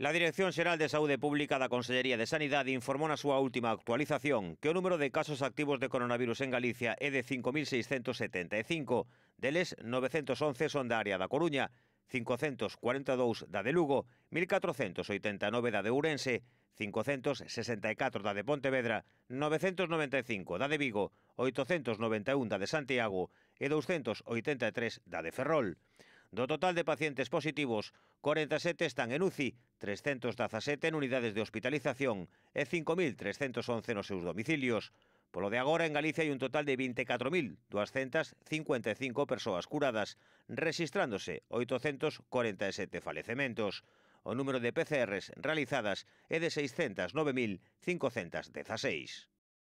La Dirección Xeral de Saúde Pública da Consellería de Sanidade informou na súa última actualización que o número de casos activos de coronavirus en Galicia é de 5.675, deles 911 son da área da Coruña, 542 da de Lugo, 1.489 da de Ourense, 564 da de Pontevedra, 995 da de Vigo, 891 da de Santiago e 283 da de Ferrol. Do total de pacientes positivos, 47 están en UCI, 317 en unidades de hospitalización e 5.311 nos seus domicilios. Polo de agora, en Galicia hai un total de 24.255 persoas curadas, registrándose 847 falecementos. O número de PCRs realizadas é de 609.516.